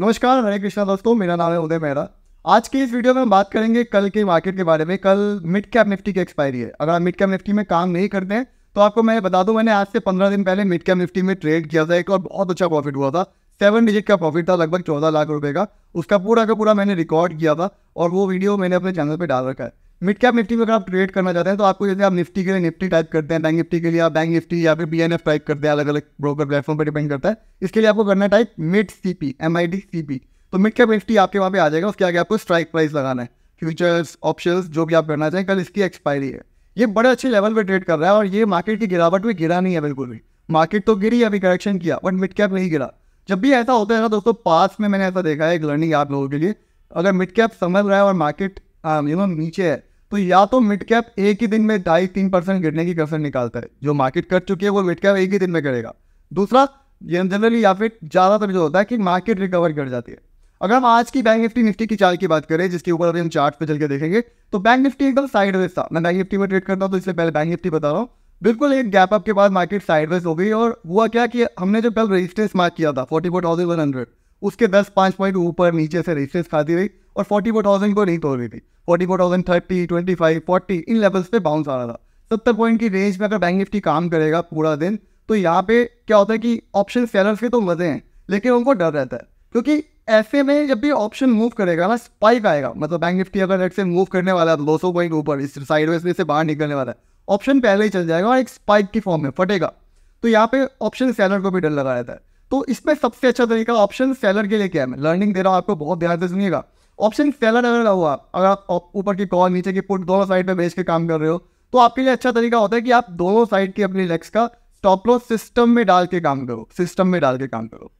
नमस्कार हरे कृष्णा दोस्तों मेरा नाम है उदय मेहरा आज की इस वीडियो में हम बात करेंगे कल के मार्केट के बारे में कल मिड कैप निफ्टी की एक्सपायरी है अगर आप मिड कैप निफ्टी में काम नहीं करते हैं तो आपको मैं बता दूं मैंने आज से पंद्रह दिन पहले मिड कैप निफ्टी में ट्रेड किया था एक और बहुत अच्छा प्रॉफिट हुआ था सेवन डिजिट का प्रॉफिट था लगभग चौदह लाख रुपये का उसका पूरा का पूरा मैंने रिकॉर्ड किया था और वो वीडियो मैंने अपने चैनल पर डाल रखा है मिड कैप निफ्टी में अगर आप ट्रेड करना चाहते हैं तो आपको जैसे आप निफ्टी के लिए निफ्टी टाइप करते हैं बैंक निफ्टी के लिए आप बैंक निफ्टी या फिर बी एन एफ टाइप करते हैं अलग अलग ब्रोकर प्लेटफॉर्म पर डिपेंड करता है इसके लिए आपको करना है type mid C P M I D C P तो मिड कैप निफ्टी आपके वहाँ पे आ जाएगा उसके आगे आपको स्ट्राइक प्राइस लगाना है फ्यूचर्स ऑप्शन जो भी आप करना चाहें कल इसकी एक्सपायरी है ये बड़े अच्छे लेवल पर ट्रेड कर रहा है और ये मार्केट की गिरावट में गिरा नहीं है बिल्कुल भी मार्केट तो गिरी अभी करेक्शन किया बट मिड कैप नहीं गिरा जब भी ऐसा होता है ना दोस्तों पास में मैंने ऐसा देखा है एक लर्निंग आप लोगों के लिए अगर मिड कैप समझ रहा है और मार्केट यू नो नीचे है तो या तो मिड कैप एक ही दिन में ढाई तीन परसेंट गिरने की कसर निकालता है जो मार्केट कर चुकी है वो मिड कैप एक ही दिन में करेगा दूसरा जनरली या फिर ज़्यादातर जो होता है कि मार्केट रिकवर कर जाती है अगर हम आज की बैंक निफ्टी निफ्टी की चाल की बात करें जिसके ऊपर अभी हम चार्ट पे चल के देखेंगे तो बैंक निफ्टी एकदम साइडवेज था मैं बैंक निफ्टी में ट्रेड करता हूँ तो इसलिए पहले बैंक निफ्टी बता रहा हूँ बिल्कुल एक गैप अप के बाद मार्केट साइडवेज हो गई और हुआ क्या कि हमने जो कल रजिस्टेंस मार्क किया था forty four thousand one hundred उसके दस पाँच पॉइंट ऊपर नीचे से रजिस्टेंस खाती रही और फोर्टी फोर थाउजेंड को नहीं तोड़ रही थी forty four thousand thirty twenty five forty इन लेवल्स पे बाउंस आ रहा था सत्तर पॉइंट की रेंज में अगर बैंक निफ्टी काम करेगा पूरा दिन तो यहाँ पे क्या होता है कि ऑप्शन सेलर्स के तो मज़े हैं लेकिन उनको डर रहता है क्योंकि ऐसे में जब भी ऑप्शन मूव करेगा ना स्पाइक आएगा मतलब बैंक निफ्टी अगर रेट से मूव करने वाला है दो सौ पॉइंट ऊपर इस साइड में से बाहर निकलने वाला है ऑप्शन पहले ही चल जाएगा और एक स्पाइक की फॉर्म में फटेगा तो यहाँ पे ऑप्शन सेलर को भी डर लगा रहता है तो इसमें सबसे अच्छा तरीका ऑप्शन सेलर के लिए क्या है मैं लर्निंग दे रहा हूँ आपको बहुत ध्यान से सुनिएगा ऑप्शन फैला डर का हुआ अगर आप ऊपर की कॉल नीचे की पुट दोनों साइड पे बेच के काम कर रहे हो तो आपके लिए अच्छा तरीका होता है कि आप दोनों साइड की अपनी लेग्स का स्टॉप लॉस सिस्टम में डाल के काम करो सिस्टम में डाल के काम करो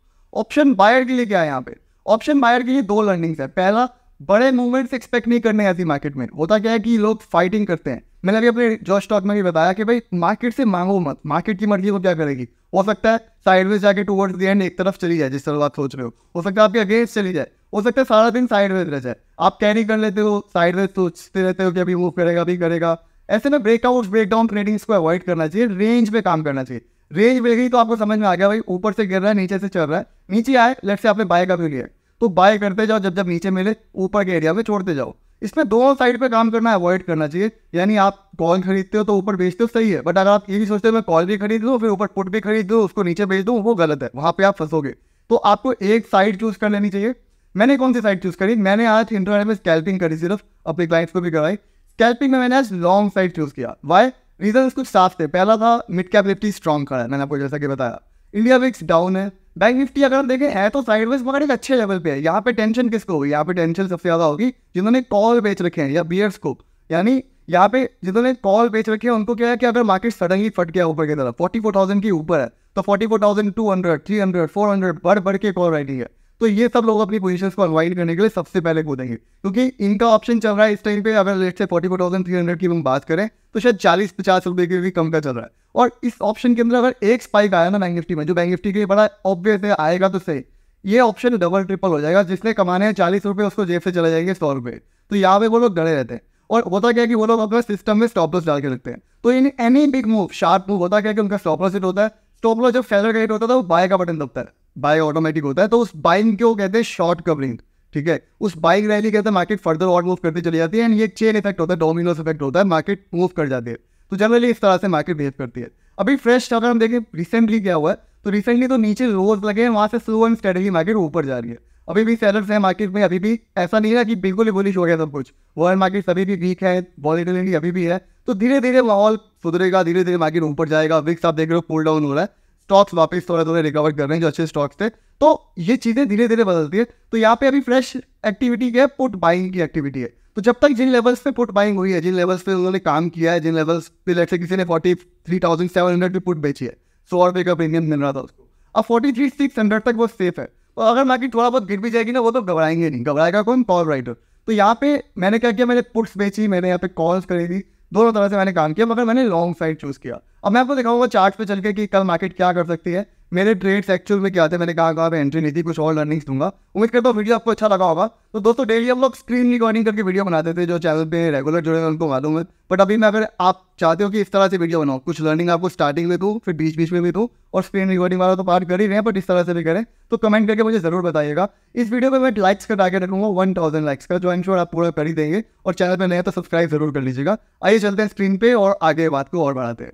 ऑप्शन बायर के लिए क्या है यहाँ पे ऑप्शन बायर के लिए दो लर्निंग्स है पहला बड़े मूवमेंट्स एक्सपेक्ट नहीं करने ऐसी मार्केट में होता क्या है कि लोग फाइटिंग करते हैं मैंने अभी अपने जॉर्ज स्टॉक में भी बताया कि भाई मार्केट से मांगो मत मार्केट की मर्जी को क्या करेगी हो सकता है साइडवेज जाके टूवर्ड्स दी एंड एक तरफ चली जाए जिस तरह आप सोच रहे हो हो सकता है आपके अगेंस्ट चली जाए हो सकता है सारा दिन साइडवेज रह जाए आप कैरी कर लेते हो साइडवेज सोचते रहते हो कि अभी मूव करेगा अभी करेगा ऐसे में ब्रेकआउट ब्रेकडाउन ट्रेडिंग्स को अवॉइड करना चाहिए रेंज में काम करना चाहिए रेंज मिल गई तो आपको समझ में आ गया भाई ऊपर से गिर रहा है नीचे से चल रहा है नीचे आए लेट से आपने बाय का भी लिया तो बाय करते जाओ जब जब नीचे मिले ऊपर के एरिया में छोड़ते जाओ इसमें दोनों साइड पे काम करना अवॉइड करना चाहिए यानी आप कॉल खरीदते हो तो ऊपर बेचते हो सही है बट अगर आप ये भी सोचते हो मैं कॉल भी खरीद लूँ फिर ऊपर पुट भी खरीद लूँ उसको नीचे बेच दूँ वो गलत है वहाँ पे आप फंसोगे तो आपको एक साइड चूज कर लेनी चाहिए मैंने कौन सी साइड चूज करी मैंने आज इंटरनेट में स्कैल्पिंग करी सिर्फ अपने क्लाइंट्स को भी कराई स्कैल्पिंग में मैंने आज लॉन्ग साइड चूज किया वाई रीजन कुछ साफ थे पहला था मिड कैप निफ्टी स्ट्रॉन्ग खड़ा है मैंने आपको जैसा कि बताया इंडिया विक्स डाउन है बैंक निफ्टी अगर हम देखें है तो साइडवेज मगर एक अच्छे लेवल पे है यहाँ पे टेंशन किसको होगी यहाँ पे टेंशन सबसे ज़्यादा होगी जिन्होंने कॉल बेच रखे हैं या बियर्स को यानी यहाँ पे जिन्होंने कॉल बेच रखे हैं उनको क्या है कि अगर मार्केट सडनली फट गया ऊपर की तरफ फोर्टी फोर थाउजेंड के ऊपर है तो forty four thousand two hundred three hundred four hundred बढ़ बढ़ के कॉल राइटिंग है तो ये सब लोग अपनी पोजिशन को अनवाइंड करने के लिए सबसे पहले कूदेंगे क्योंकि इनका ऑप्शन चल रहा है इस टाइम पे अगर let's say forty four thousand three hundred की हम बात करें तो शायद चालीस पचास रुपए के भी कम का चल रहा है और इस ऑप्शन के अंदर अगर एक स्पाइक आया ना बैंक निफ्टी में जो बैंक निफ्टी के बड़ा ऑब्वियस है आएगा तो सही ये ऑप्शन डबल ट्रिपल हो जाएगा जिसने कमाने हैं चालीस रुपये उसको जेब से चले जाएंगे सौ रुपये तो यहाँ पे वो लोग डरे रहते हैं और होता क्या है कि वो लोग अपना सिस्टम में स्टॉप लॉस डाल के रखते हैं तो in any big move sharp move होता क्या है कि उनका स्टॉप लॉस हिट होता है स्टॉप लॉस जब फेलर का हिट होता है तो वो बाय का बटन दबता है बाय ऑटोमेटिक होता है तो उस बाइंग को कहते हैं शॉर्ट कवरिंग ठीक है उस बाइक रैली कहते हैं मार्केट फर्दर और मूव करती चली जाती है एंड ये चेन इफेक्ट होता है डोमिनोज इफेक्ट होता है मार्केट मूव कर जाती है तो जनरली इस तरह से मार्केट बिहेव करती है अभी फ्रेश अगर हम देखें रिसेंटली क्या हुआ है तो रिसेंटली तो नीचे रोज लगे हैं वहाँ से स्लो एंड स्टेडली मार्केट ऊपर जा रही है अभी भी सेलर्स हैं मार्केट में अभी भी ऐसा नहीं है कि बिल्कुल ही बुलिश हो गया सब कुछ वर्ल्ड मार्केट सभी भी वीक है वॉलिटिलिटी अभी भी है तो धीरे धीरे माहौल सुधरेगा धीरे धीरे मार्केट ऊपर जाएगा विक्स आप देख रहे हो पुल डाउन हो रहा है स्टॉक्स वापस थोड़ा थोड़े रिकवर कर रहे हैं जो अच्छे स्टॉक्स थे तो ये चीज़ें धीरे धीरे बदलती है तो यहाँ पे अभी फ्रेश एक्टिविटी है पुट बाइंग की एक्टिविटी है तो जब तक जिन लेवल्स पे पुट बाइंग हुई है जिन लेवल्स पे उन्होंने काम किया है जिन लेवल्स पे लेट से किसी ने forty three thousand seven hundred पे पुट बेची है सौ रुपये का प्रीमियम मिल रहा था उसको अब फोर्टी थ्री सिक्स हंड्रेड तक वो सेफ है और अगर मार्केट थोड़ा बहुत गिर भी जाएगी ना वो तो घबराएंगे नहीं घबराएगा कौन कॉल राइटर तो यहाँ पे मैंने क्या किया मैंने पुट्स बेची मैंने यहाँ पे कॉल्स करी थी दोनों तरह से मैंने काम किया मगर मैंने लॉन्ग साइड चूज़ किया अब मैं आपको दिखाऊंगा चार्ट पे चल के कि कल मार्केट क्या कर सकती है मेरे ट्रेड्स एक्चुअल में क्या थे मैंने कहा कहा एंट्री नहीं थी कुछ और लर्निंग्स दूंगा उम्मीद करता हूँ वीडियो आपको अच्छा लगा होगा तो दोस्तों डेली हम लोग स्क्रीन रिकॉर्डिंग करके वीडियो बनाते थे जो चैनल पे रेगुलर जुड़े हैं उनको मालूम है बट अभी मैं अगर आप चाहते हो कि इस तरह से वीडियो बनाओ कुछ लर्निंग आपको स्टार्टिंग में दूँ फिर बीच बीच में भी दूँ और स्क्रीन रिकॉर्डिंग वाला तो पार्ट कर ही रहे हैं बट इस तरह से भी करें तो कमेंट करके मुझे जरूर बताइएगा इस वीडियो पर मैं लाइक्स का टारगेट रखूंगा वन थाउजेंड लाइक्स का जो एम आप पूरा कर ही देंगे और चैनल पर नया तो सब्सक्राइब जरूर कर लीजिएगा आइए चलते हैं स्क्रीन पर और आगे बात को और बढ़ाते हैं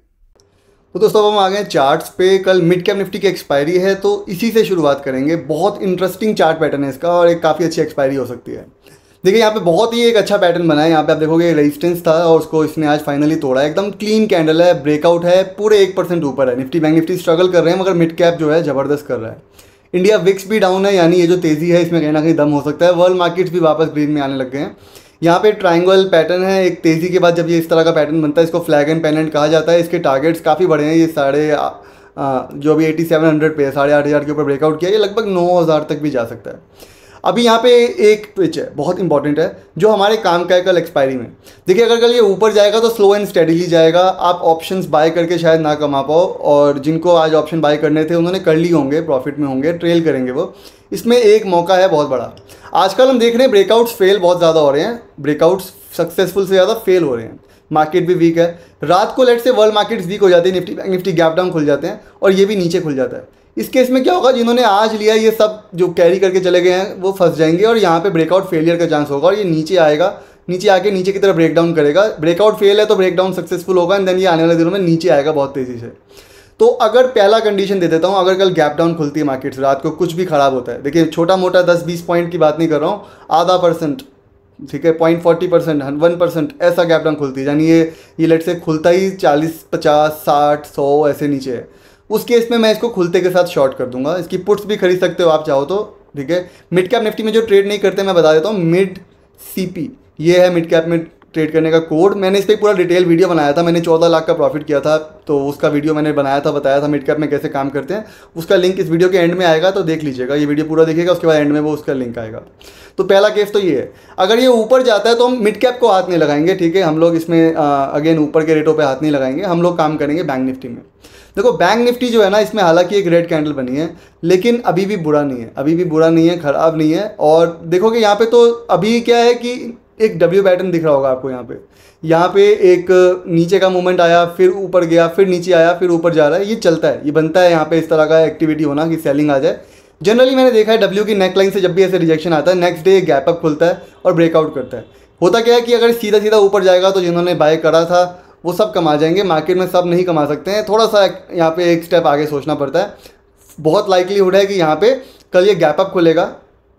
तो दोस्तों अब हम आ गए चार्ट्स पे कल मिड कैप निफ्टी की एक्सपायरी है तो इसी से शुरुआत करेंगे बहुत इंटरेस्टिंग चार्ट पैटर्न है इसका और एक काफ़ी अच्छी एक्सपायरी हो सकती है देखिए यहाँ पे बहुत ही एक अच्छा पैटर्न बना है यहाँ पे आप देखोगे रेजिस्टेंस था और उसको इसने आज फाइनली तोड़ा है एकदम क्लीन कैंडल है ब्रेकआउट है पूरे एक परसेंट ऊपर है निफ्टी बैंक निफ्टी स्ट्रगल कर रहे हैं मगर मिड कैप जो है ज़बरदस्त कर रहा है इंडिया विक्स भी डाउन है यानी ये जो तेज़ी है इसमें कहीं ना कहीं दम हो सकता है वर्ल्ड मार्केट्स भी वापस ग्रीन में आने लग गए हैं यहाँ पे ट्रायंगल पैटर्न है एक तेज़ी के बाद जब ये इस तरह का पैटर्न बनता है इसको फ्लैग एंड पेनेंट कहा जाता है इसके टारगेट्स काफ़ी बड़े हैं ये साढ़े जो भी एटी सेवन हंड्रेड पे साढ़े आठ हज़ार के ऊपर ब्रेकआउट किया ये लगभग नौ हज़ार तक भी जा सकता है अभी यहाँ पे एक ट्विच है बहुत इंपॉर्टेंट है जो हमारे काम का है कल एक्सपायरी में देखिए अगर कल ये ऊपर जाएगा तो स्लो एंड स्टेडीली जाएगा आप ऑप्शन बाय करके शायद ना कमा पाओ और जिनको आज ऑप्शन बाय करने थे उन्होंने कर लिए होंगे प्रॉफिट में होंगे ट्रेल करेंगे वो इसमें एक मौका है बहुत बड़ा आजकल हम देख रहे हैं ब्रेकआउट्स फेल बहुत ज़्यादा हो रहे हैं ब्रेकआउट्स सक्सेसफुल से ज़्यादा फेल हो रहे हैं मार्केट भी वीक है रात को लेट से वर्ल्ड मार्केट्स वीक हो जाती है निफ्टी निफ्टी गैप डाउन खुल जाते हैं और ये भी नीचे खुल जाता है इस केस में क्या होगा जिन्होंने आज लिया ये सब जो कैरी करके चले गए हैं वो फंस जाएंगे और यहाँ पे ब्रेकआउट फेलियर का चांस होगा और ये नीचे आएगा नीचे आके नीचे की तरफ ब्रेकडाउन करेगा ब्रेकआउट फेल है तो ब्रेकडाउन सक्सेसफुल होगा एंड देन ये आने वाले दिनों में नीचे आएगा बहुत तेज़ी से तो अगर पहला कंडीशन दे देता हूँ अगर कल गैप डाउन खुलती है मार्केट से रात को कुछ भी ख़राब होता है देखिए छोटा मोटा दस बीस पॉइंट की बात नहीं कर रहा हूँ आधा परसेंट ठीक है point forty percent one percent ऐसा गैप डाउन खुलती है यानी ये ये लेट से खुलता ही चालीस पचास साठ सौ ऐसे नीचे है उस केस में मैं इसको खुलते के साथ शॉर्ट कर दूंगा इसकी पुट्स भी खरीद सकते हो आप चाहो तो ठीक है मिड कैप निफ्टी में जो ट्रेड नहीं करते मैं बता देता हूँ मिड सी ये है मिड कैप में ट्रेड करने का कोड मैंने इस पर पूरा डिटेल वीडियो बनाया था मैंने चौदह लाख का प्रॉफिट किया था तो उसका वीडियो मैंने बनाया था बताया था मिड कैप में कैसे काम करते हैं उसका लिंक इस वीडियो के एंड में आएगा तो देख लीजिएगा ये वीडियो पूरा देखिएगा उसके बाद एंड में वो उसका लिंक आएगा तो पहला केस तो ये है अगर ये ऊपर जाता है तो हम मिड कैप को हाथ नहीं लगाएंगे ठीक है हम लोग इसमें अगेन ऊपर के रेटों पर हाथ नहीं लगाएंगे हम लोग काम करेंगे बैंक निफ्टी में देखो बैंक निफ्टी जो है ना इसमें हालांकि एक रेड कैंडल बनी है लेकिन अभी भी बुरा नहीं है अभी भी बुरा नहीं है ख़राब नहीं है और देखोगे यहाँ पे तो अभी क्या है कि एक डब्ल्यू पैटर्न दिख रहा होगा आपको यहाँ पे यहाँ पे एक नीचे का मूवमेंट आया फिर ऊपर गया फिर नीचे आया फिर ऊपर जा रहा है ये चलता है ये बनता है यहाँ पे इस तरह का एक्टिविटी होना कि सेलिंग आ जाए जनरली मैंने देखा है डब्ल्यू की नेक लाइन से जब भी ऐसे रिजेक्शन आता है नेक्स्ट डे गैप अप खुलता है और ब्रेकआउट करता है होता क्या है कि अगर सीधा सीधा ऊपर जाएगा तो जिन्होंने बाय करा था वो सब कमा जाएंगे मार्केट में सब नहीं कमा सकते हैं थोड़ा सा यहाँ पे एक स्टेप आगे सोचना पड़ता है बहुत लाइकलीहुड है कि यहाँ पे कल ये गैप अप खुलेगा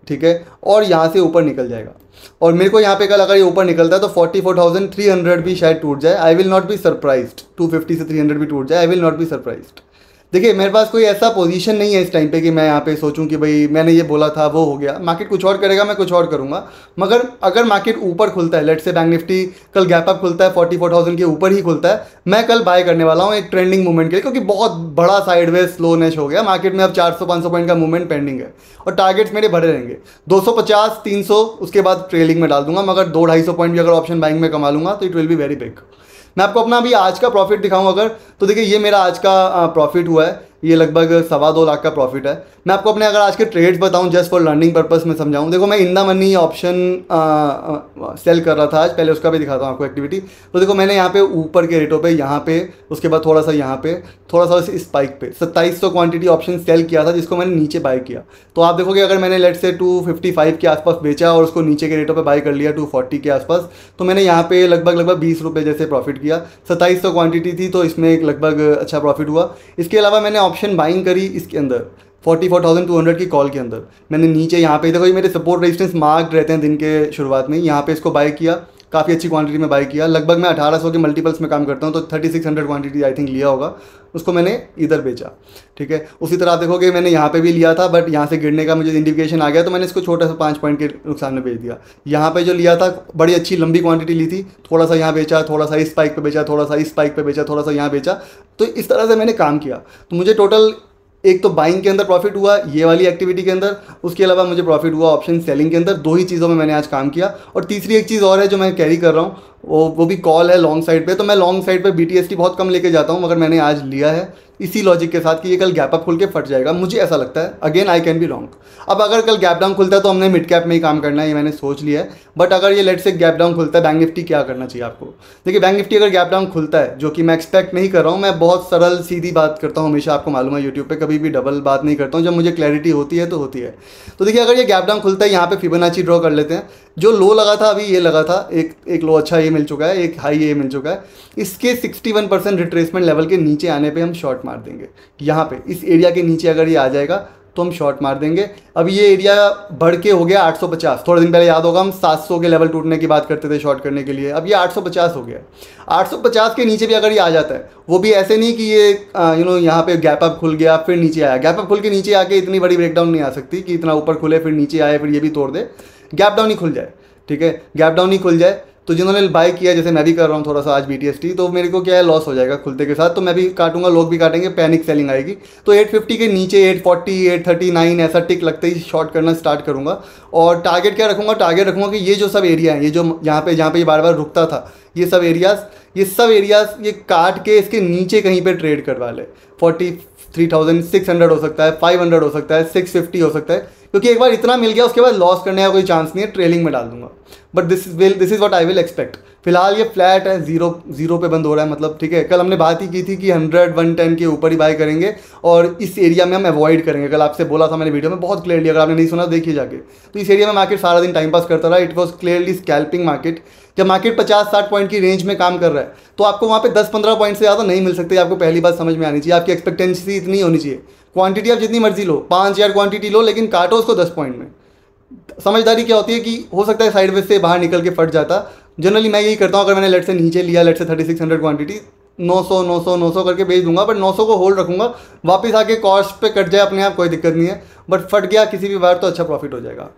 ठीक है और यहाँ से ऊपर निकल जाएगा और मेरे को यहाँ पे कल अगर ये ऊपर निकलता है तो forty four thousand three hundred भी शायद टूट जाए I will not be surprised two fifty से थ्री हंड्रेड भी टूट जाए I will not be surprised देखिए मेरे पास कोई ऐसा पोजीशन नहीं है इस टाइम पे कि मैं यहाँ पे सोचूं कि भाई मैंने ये बोला था वो हो गया मार्केट कुछ और करेगा मैं कुछ और करूँगा मगर अगर मार्केट ऊपर खुलता है लेट से बैंक निफ्टी कल गैप अप खुलता है फोर्टी फोर थाउजेंड के ऊपर ही खुलता है मैं कल बाय करने वाला हूँ एक ट्रेंडिंग मूवमेंट के लिए क्योंकि बहुत बड़ा साइडवे स्लोनेस हो गया मार्केट में अब चार सौ पॉइंट का मूवमेंट पेंडिंग है और टारगेट्स मेरे भरे रहेंगे दो सौ पचास तीन सौ उसके बाद ट्रेलिंग में डाल दूंगा मगर दो ढाई सौ पॉइंट भी अगर ऑप्शन बैंक में कमा लूंगा तो it will be very big मैं आपको अपना अभी आज का प्रॉफिट दिखाऊँ अगर तो देखिए ये मेरा आज का प्रॉफिट हुआ है ये लगभग सवा दो लाख का प्रॉफिट है मैं आपको अपने अगर आज के ट्रेड्स बताऊं जस्ट फॉर लर्निंग पर्पस में समझाऊं देखो मैं इंदा मनी ऑप्शन सेल कर रहा था आज पहले उसका भी दिखाता हूँ आपको एक्टिविटी तो देखो मैंने यहाँ पे ऊपर के रेटों पे यहाँ पे उसके बाद थोड़ा सा यहाँ पे थोड़ा सा उस स्पाइक पे सत्ताईस सौ क्वान्टिटी ऑप्शन सेल किया था जिसको मैंने नीचे बाय किया तो आप देखोगे अगर मैंने लेट से टू फिफ्टी फाइव के आसपास बेचा और उसको नीचे के रेटों पर बाय कर लिया टू फोर्टी के आसपास तो मैंने यहाँ पे लगभग लगभग बीस रुपये जैसे प्रॉफिट किया सत्ताईस सौ क्वान्टिटी थी तो इसमें एक लगभग अच्छा प्रॉफिट हुआ इसके अलावा मैंने ऑप्शन बाइंग करी इसके अंदर 44,200 की कॉल के अंदर मैंने नीचे यहाँ पे देखो ये मेरे सपोर्ट रेजिस्टेंस मार्क्ड रहते हैं दिन के शुरुआत में यहाँ पे इसको बाय किया काफ़ी अच्छी क्वांटिटी में बाई किया लगभग मैं अठारह सौ के मल्टीपल्स में काम करता हूँ तो thirty six hundred quantity I think लिया होगा उसको मैंने इधर बेचा ठीक है उसी तरह देखोगे मैंने यहाँ पे भी लिया था बट यहाँ से गिरने का मुझे इंडिकेशन आ गया तो मैंने इसको छोटा सा पाँच पॉइंट के नुकसान में बेच दिया यहाँ पे जो लिया था बड़ी अच्छी लंबी क्वांटिटी ली थी थोड़ा सा यहाँ बेचा थोड़ा सा इस पाइक पे बेचा थोड़ा सा इस पाइक पे बेचा थोड़ा सा यहाँ बेचा तो इस तरह से मैंने काम किया तो मुझे टोटल एक तो बाइंग के अंदर प्रॉफिट हुआ ये वाली एक्टिविटी के अंदर उसके अलावा मुझे प्रॉफिट हुआ ऑप्शन सेलिंग के अंदर दो ही चीज़ों में मैंने आज काम किया और तीसरी एक चीज़ और है जो मैं कैरी कर रहा हूँ वो वो भी कॉल है लॉन्ग साइड पे तो मैं लॉन्ग साइड पे बी बहुत कम लेके जाता हूँ मगर मैंने आज लिया है इसी लॉजिक के साथ कि ये कल गैप अप खुल के फट जाएगा मुझे ऐसा लगता है again I can be wrong अब अगर कल गैप डाउन खुलता है तो हमने मिड कैप में ही काम करना है ये मैंने सोच लिया है बट अगर ये लेट से गैप डाउन खुलता है बैंक निफ्टी क्या करना चाहिए आपको देखिए बैंक निफ्टी अगर गैप डाउन खुलता है जो कि मैं एक्सपेक्ट नहीं कर रहा हूँ मैं बहुत सरल सीधी बात करता हूँ हमेशा आपको मालूम है यूट्यूब पर कभी भी डबल बात नहीं करता हूँ जब मुझे क्लैरिटी होती है तो होती है तो देखिए अगर ये गैप डाउन खुलता है यहाँ पर फिबोनाची ड्रॉ कर लेते हैं जो लो लगा था अभी ये लगा था एक एक लो अच्छा ये मिल चुका है एक हाई ये मिल चुका है इसके 61 परसेंट रिट्रेसमेंट लेवल के नीचे आने पे हम शॉर्ट मार देंगे यहाँ पे इस एरिया के नीचे अगर ये आ जाएगा तो हम शॉर्ट मार देंगे अब ये एरिया बढ़ के हो गया 850 थोड़े दिन पहले याद होगा हम 700 के लेवल टूटने की बात करते थे शॉर्ट करने के लिए अब ये 850 हो गया 850 के नीचे भी अगर ये आ जाता है वो भी ऐसे नहीं कि ये यू नो यहाँ पे गैप अप खुल गया फिर नीचे आया गैप अप खुल के नीचे आके इतनी बड़ी ब्रेकडाउन नहीं आ सकती कि इतना ऊपर खुले फिर नीचे आए फिर ये भी तोड़ दे गैप डाउन ही खुल जाए ठीक है गैप डाउन ही खुल जाए तो जिन्होंने बाय किया जैसे मैं भी कर रहा हूँ थोड़ा सा आज बी टी तो मेरे को क्या है लॉस हो जाएगा खुलते के साथ तो मैं भी काटूंगा लोग भी काटेंगे पैनिक सेलिंग आएगी तो 850 के नीचे 840 839 ऐसा टिक लगते ही शॉर्ट करना स्टार्ट करूँगा और टारगेट क्या रखूंगा टारगेट रखूँगा कि ये जो सब एरिया है ये जो यहाँ पे जहाँ पे बार बार रुकता था ये सब एरियाज़ ये सब एरियाज़ ये काट के इसके नीचे कहीं पर ट्रेड करवा ले forty three thousand six hundred हो सकता है फाइव हंड्रेड हो सकता है सिक्स फिफ्टी हो सकता है क्योंकि एक बार इतना मिल गया उसके बाद लॉस करने का कोई चांस नहीं है ट्रेलिंग में डाल दूंगा but this will this is what I will expect फिलहाल ये फ्लैट है जीरो जीरो पे बंद हो रहा है मतलब ठीक है कल हमने बात ही की थी कि हंड्रेड वन टेन के ऊपर ही बाय करेंगे और इस एरिया में हम अवॉइड करेंगे कल आपसे बोला था मैंने वीडियो में बहुत क्लियरली अगर आपने नहीं सुना देखिए जाके तो इस एरिया में मार्केट सारा दिन टाइम पास करता रहा it was clearly scalping market जब मार्केट पचास साठ पॉइंट की रेंज में काम कर रहा है तो आपको वहाँ पे दस पंद्रह पॉइंट से ज़्यादा नहीं मिल सकते आपको पहली बात समझ में आनी चाहिए आपकी एक्सपेक्टेंसी इतनी होनी चाहिए क्वांटिटी आप जितनी मर्जी लो पाँच हज़ार क्वांटिटी लो लेकिन काटो उसको दस पॉइंट में समझदारी क्या होती है कि हो सकता है साइड वेज से बाहर निकल के फट जाता जनरली मैं यही करता हूँ अगर मैंने लेट से नीचे लिया let's say thirty six hundred quantity नौ सौ नौ सौ नौ सौ करके बेच दूंगा बट नौ सौ को होल्ड रखूंगा वापस आके कॉस्ट पे कट जाए अपने आप कोई दिक्कत नहीं है बट फट गया किसी भी बार तो अच्छा प्रॉफिट हो जाएगा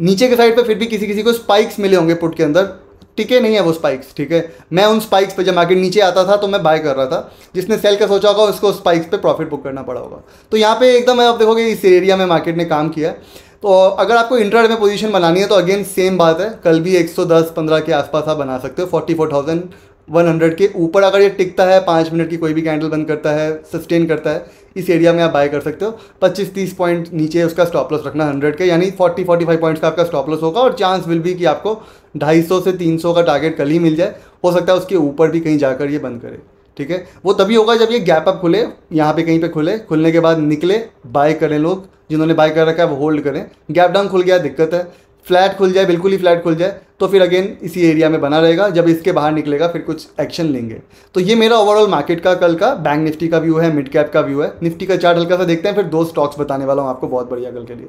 नीचे के साइड पर फिर भी किसी किसी को स्पाइक्स मिले होंगे पुट के अंदर टिके नहीं है वो स्पाइक्स ठीक है मैं उन स्पाइक्स पे जब मार्केट नीचे आता था तो मैं बाय कर रहा था जिसने सेल का सोचा होगा उसको स्पाइक्स पे प्रॉफिट बुक करना पड़ा होगा तो यहाँ पे एकदम आप देखोगे इस एरिया में मार्केट ने काम किया है तो अगर आपको इंट्राडे में पोजीशन बनानी है तो अगेन सेम बात है कल भी 110-15 के आसपास आप बना सकते हो 44,100 के ऊपर अगर ये टिकता है पाँच मिनट की कोई भी कैंडल बंद करता है सस्टेन करता है इस एरिया में आप बाय कर सकते हो 25-30 पॉइंट नीचे उसका स्टॉप लॉस रखना 100 के यानी 40-45 पॉइंट्स का आपका स्टॉप लॉस होगा और चांस विल भी कि आपको ढाई से तीन का टारगेट कल ही मिल जाए हो सकता है उसके ऊपर भी कहीं जाकर ये बंद करे ठीक है वो तभी होगा जब ये गैप अप खुले यहाँ पे कहीं पे खुले खुलने के बाद निकले बाय करें लोग जिन्होंने बाय कर रखा है वो होल्ड करें गैप डाउन खुल गया दिक्कत है फ्लैट खुल जाए बिल्कुल ही फ्लैट खुल जाए तो फिर अगेन इसी एरिया में बना रहेगा जब इसके बाहर निकलेगा फिर कुछ एक्शन लेंगे तो ये मेरा ओवरऑल मार्केट का कल का बैंक निफ्टी का व्यू है मिड कैप का व्यू है निफ्टी का चार्ट हल्का सा देखते हैं फिर दो स्टॉक्स बताने वाला हूँ आपको बहुत बढ़िया कल के लिए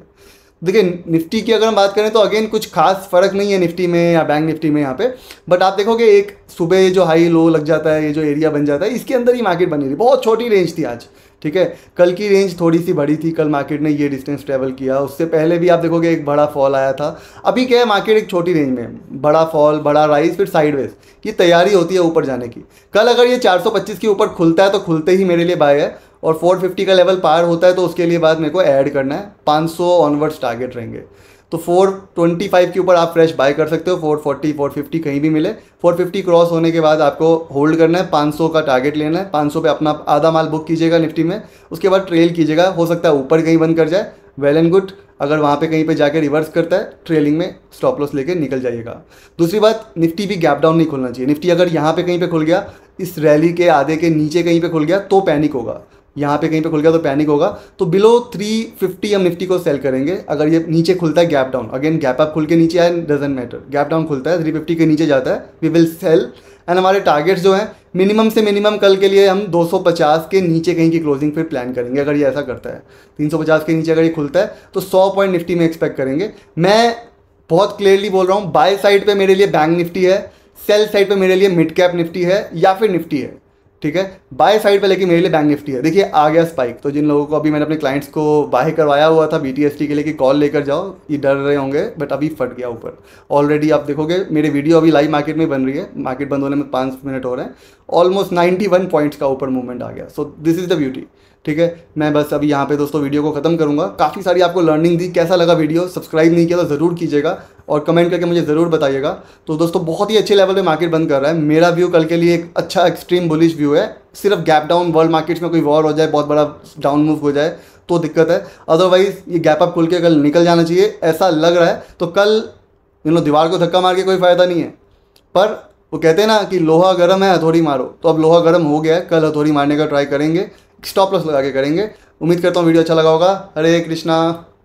देखिए निफ्टी की अगर हम बात करें तो अगेन कुछ खास फ़र्क नहीं है निफ्टी में या बैंक निफ्टी में यहाँ पे बट आप देखोगे एक सुबह जो हाई लो लग जाता है ये जो एरिया बन जाता है इसके अंदर ही मार्केट बनी रही बहुत छोटी रेंज थी आज ठीक है कल की रेंज थोड़ी सी बड़ी थी कल मार्केट ने ये डिस्टेंस ट्रेवल किया उससे पहले भी आप देखोगे एक बड़ा फॉल आया था अभी क्या है मार्केट एक छोटी रेंज में बड़ा फॉल बड़ा राइज फिर साइडवेज की तैयारी होती है ऊपर जाने की कल अगर ये 425 के ऊपर खुलता है तो खुलते ही मेरे लिए बाय है और 450 का लेवल पार होता है तो उसके लिए बाद मेरे को ऐड करना है 500 ऑनवर्ड्स टारगेट रहेंगे तो 425 के ऊपर आप फ्रेश बाय कर सकते हो 440 450 कहीं भी मिले 450 क्रॉस होने के बाद आपको होल्ड करना है 500 का टारगेट लेना है 500 पे अपना आधा माल बुक कीजिएगा निफ्टी में उसके बाद ट्रेल कीजिएगा हो सकता है ऊपर कहीं बंद कर जाए वेल एंड गुड अगर वहाँ पे कहीं पे जाके रिवर्स करता है ट्रेलिंग में स्टॉप लॉस लेके निकल जाइएगा दूसरी बात निफ्टी भी गैप डाउन नहीं खुलना चाहिए निफ्टी अगर यहाँ पे कहीं पे खुल गया इस रैली के आधे के नीचे कहीं पे खुल गया तो पैनिक होगा यहाँ पे कहीं पे खुल गया तो पैनिक होगा तो बिलो 350 हम निफ्टी को सेल करेंगे अगर ये नीचे खुलता है gap down again gap up खुल के नीचे आए डजेंट मैटर गैप डाउन खुलता है 350 के नीचे जाता है वी विल सेल एंड हमारे टारगेट्स जो हैं मिनिमम से मिनिमम कल के लिए हम 250 के नीचे कहीं की क्लोजिंग फिर प्लान करेंगे अगर ये ऐसा करता है 350 के नीचे अगर ये खुलता है तो 100 पॉइंट निफ्टी में एक्सपेक्ट करेंगे मैं बहुत क्लियरली बोल रहा हूँ बाय साइड पे मेरे लिए बैंक निफ्टी है सेल साइड पे मेरे लिए मिड कैप निफ्टी है या फिर निफ्टी है ठीक है बाय साइड पे लेकिन मेरे लिए बैंक निफ्टी है देखिए आ गया स्पाइक तो जिन लोगों को अभी मैंने अपने क्लाइंट्स को बाय करवाया हुआ था बी के लिए कि कॉल लेकर जाओ ये डर रहे होंगे बट अभी फट गया ऊपर ऑलरेडी आप देखोगे मेरे वीडियो अभी लाइव मार्केट में बन रही है मार्केट बंद होने में पाँच मिनट हो रहे हैं ऑलमोस्ट नाइन्टी पॉइंट्स का ऊपर मूवमेंट आ गया so this is the beauty ठीक है मैं बस अभी यहाँ पे दोस्तों वीडियो को ख़त्म करूँगा काफ़ी सारी आपको लर्निंग दी कैसा लगा वीडियो सब्सक्राइब नहीं किया तो ज़रूर कीजिएगा और कमेंट करके मुझे ज़रूर बताइएगा तो दोस्तों बहुत ही अच्छे लेवल पे मार्केट बंद कर रहा है मेरा व्यू कल के लिए एक अच्छा एक्सट्रीम बुलिश व्यू है सिर्फ गैप डाउन वर्ल्ड मार्केट्स में कोई वॉर हो जाए बहुत बड़ा डाउन मूव हो जाए तो दिक्कत है अदरवाइज़ ये गैप अप खुल के कल निकल जाना चाहिए ऐसा लग रहा है तो कल यू नो दीवार को धक्का मार के कोई फ़ायदा नहीं है पर वो कहते हैं ना कि लोहा गर्म है हथौड़ी मारो तो अब लोहा गर्म हो गया है कल हथौड़ी मारने का ट्राई करेंगे स्टॉप लॉस लगा के करेंगे उम्मीद करता हूँ वीडियो अच्छा लगा होगा हरे कृष्णा